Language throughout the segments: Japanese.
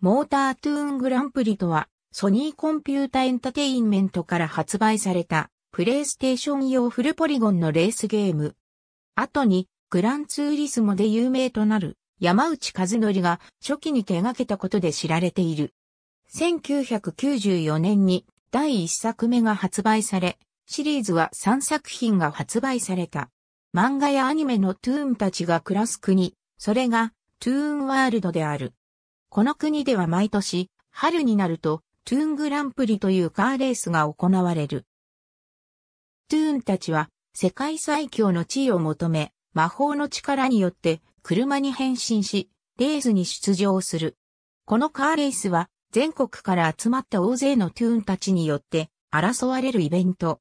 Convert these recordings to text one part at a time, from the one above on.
モータートゥーングランプリとは、ソニーコンピュータエンタテインメントから発売された、プレイステーション用フルポリゴンのレースゲーム。後に、グランツーリスモで有名となる、山内和則が初期に手掛けたことで知られている。1994年に第1作目が発売され、シリーズは3作品が発売された。漫画やアニメのトゥーンたちが暮らす国、それがトゥーンワールドである。この国では毎年、春になると、トゥーングランプリというカーレースが行われる。トゥーンたちは、世界最強の地位を求め、魔法の力によって車に変身し、レースに出場する。このカーレースは、全国から集まった大勢のトゥーンたちによって争われるイベント。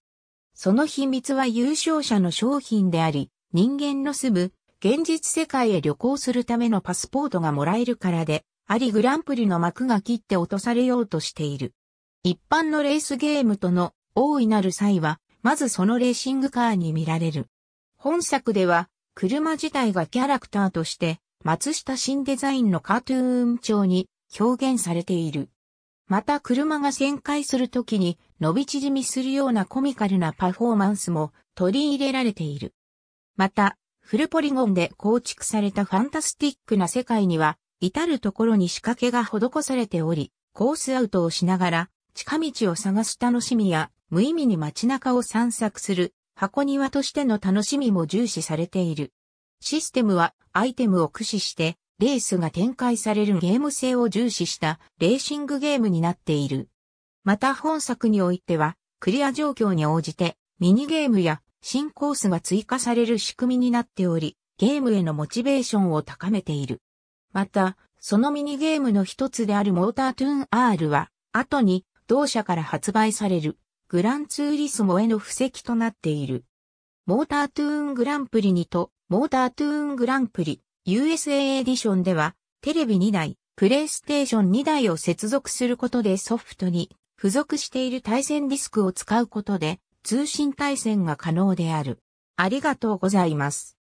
その秘密は優勝者の商品であり、人間の住む現実世界へ旅行するためのパスポートがもらえるからでありグランプリの幕が切って落とされようとしている。一般のレースゲームとの大いなる際は、まずそのレーシングカーに見られる。本作では、車自体がキャラクターとして、松下新デザインのカートゥーン調に表現されている。また車が旋回するときに伸び縮みするようなコミカルなパフォーマンスも取り入れられている。また、フルポリゴンで構築されたファンタスティックな世界には至るところに仕掛けが施されており、コースアウトをしながら、近道を探す楽しみや、無意味に街中を散策する、箱庭としての楽しみも重視されている。システムは、アイテムを駆使して、レースが展開されるゲーム性を重視したレーシングゲームになっている。また本作においては、クリア状況に応じて、ミニゲームや新コースが追加される仕組みになっており、ゲームへのモチベーションを高めている。また、そのミニゲームの一つであるモータートゥーン R は、後に同社から発売されるグランツーリスモへの布石となっている。モータートゥーングランプリ2とモータートゥーングランプリ USA エディションではテレビ2台、プレイステーション2台を接続することでソフトに付属している対戦ディスクを使うことで通信対戦が可能である。ありがとうございます。